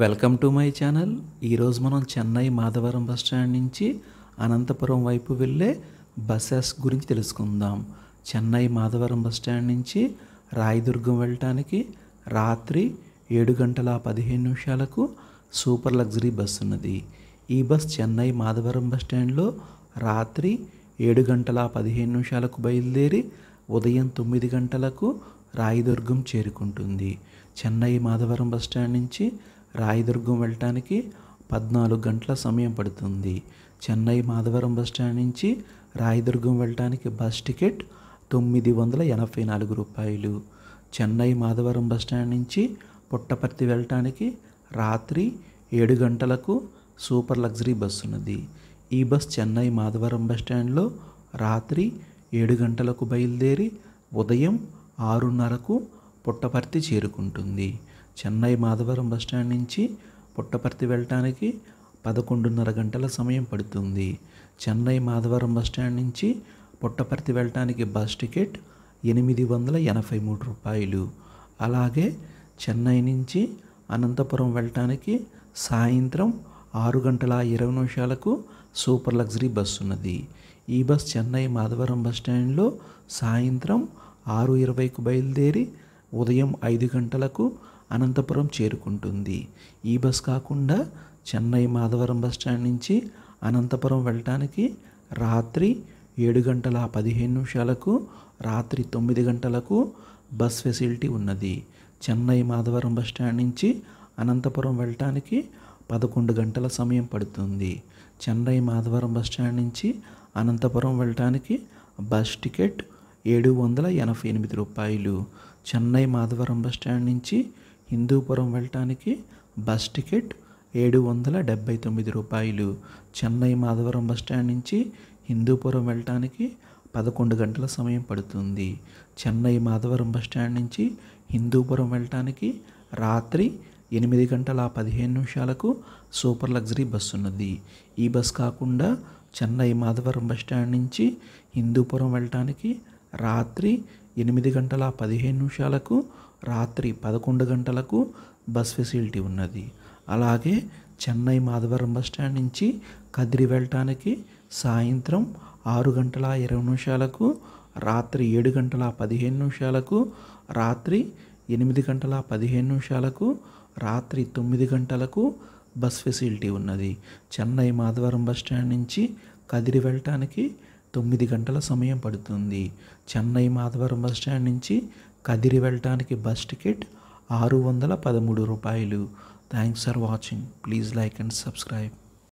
welcome to my channel ఈరోజు మనం Chennai Madhavaram bus stand నుంచి అనంతపురం వైపు వెళ్ళే బస్సెస్ గురించి తెలుసుకుందాం చెన్నై మాధవరం బస్ స్టాండ్ నుంచి రాయదుర్గం వెళ్ళటానికి రాత్రి ఏడు గంటల పదిహేను నిమిషాలకు సూపర్ లగ్జరీ బస్ ఉన్నది ఈ బస్ చెన్నై మాధవరం బస్ స్టాండ్లో రాత్రి ఏడు గంటల పదిహేను నిమిషాలకు బయలుదేరి ఉదయం తొమ్మిది గంటలకు రాయదుర్గం చేరుకుంటుంది చెన్నై మాధవరం బస్టాండ్ నుంచి రాయదుర్గం వెళ్ళటానికి పద్నాలుగు గంటల సమయం పడుతుంది చెన్నై మాధవరం బస్ స్టాండ్ నుంచి రాయదుర్గం వెళ్ళటానికి బస్ టికెట్ తొమ్మిది వందల ఎనభై నాలుగు రూపాయలు చెన్నై మాధవరం బస్ స్టాండ్ నుంచి పుట్టపర్తి వెళ్ళటానికి రాత్రి ఏడు గంటలకు సూపర్ లగ్జరీ బస్సు ఉన్నది ఈ బస్ చెన్నై మాధవరం బస్ స్టాండ్లో రాత్రి ఏడు గంటలకు బయలుదేరి ఉదయం ఆరున్నరకు పుట్టపర్తి చేరుకుంటుంది చెన్నై మాధవరం బస్టాండ్ నుంచి పుట్టపర్తి వెళ్ళటానికి పదకొండున్నర గంటల సమయం పడుతుంది చెన్నై మాధవరం బస్టాండ్ నుంచి పుట్టపర్తి వెళ్ళటానికి బస్ టికెట్ ఎనిమిది వందల ఎనభై మూడు రూపాయలు అలాగే చెన్నై నుంచి అనంతపురం వెళ్ళటానికి సాయంత్రం ఆరు గంటల ఇరవై నిమిషాలకు సూపర్ లగ్జరీ బస్సు ఉన్నది ఈ బస్ చెన్నై మాధవరం బస్టాండ్లో సాయంత్రం ఆరు ఇరవైకు బయలుదేరి ఉదయం ఐదు గంటలకు అనంతపురం చేరుకుంటుంది ఈ బస్ కాకుండా చెన్నై మాధవరం బస్ స్టాండ్ నుంచి అనంతపురం వెళ్ళటానికి రాత్రి ఏడు గంటల పదిహేను నిమిషాలకు రాత్రి తొమ్మిది గంటలకు బస్ ఫెసిలిటీ ఉన్నది చెన్నై మాధవరం బస్ స్టాండ్ నుంచి అనంతపురం వెళ్ళటానికి పదకొండు గంటల సమయం పడుతుంది చెన్నై మాధవరం బస్ స్టాండ్ నుంచి అనంతపురం వెళ్ళటానికి బస్ టికెట్ ఏడు వందల ఎనభై ఎనిమిది రూపాయలు చెన్నై మాధవరం బస్ స్టాండ్ నుంచి హిందూపురం వెళ్ళటానికి బస్ టికెట్ ఏడు వందల డెబ్బై తొమ్మిది రూపాయలు చెన్నై మాధవరం బస్ స్టాండ్ నుంచి హిందూపురం వెళ్ళటానికి పదకొండు గంటల సమయం పడుతుంది చెన్నై మాధవరం బస్ స్టాండ్ నుంచి హిందూపురం వెళ్ళటానికి రాత్రి ఎనిమిది గంటల పదిహేను నిమిషాలకు సూపర్ లగ్జరీ బస్సు ఉన్నది ఈ బస్ కాకుండా చెన్నై మాధవరం బస్ స్టాండ్ నుంచి హిందూపురం వెళ్ళటానికి రాత్రి ఎనిమిది గంటల పదిహేను నిమిషాలకు రాత్రి పదకొండు గంటలకు బస్ ఫెసిలిటీ ఉన్నది అలాగే చెన్నై మాధవరం బస్ స్టాండ్ నుంచి కదిరి వెళ్ళటానికి సాయంత్రం ఆరు గంటల ఇరవై నిమిషాలకు రాత్రి ఏడు గంటల పదిహేను నిమిషాలకు రాత్రి ఎనిమిది గంటల పదిహేను నిమిషాలకు రాత్రి తొమ్మిది గంటలకు బస్ ఫెసిలిటీ ఉన్నది చెన్నై మాధవరం బస్ స్టాండ్ నుంచి కదిరి వెళ్ళటానికి తొమ్మిది గంటల సమయం పడుతుంది చెన్నై మాధవరం బస్ స్టాండ్ నుంచి కదిరి వెళ్ళటానికి బస్ టికెట్ ఆరు వందల పదమూడు రూపాయలు thanks for watching please like and subscribe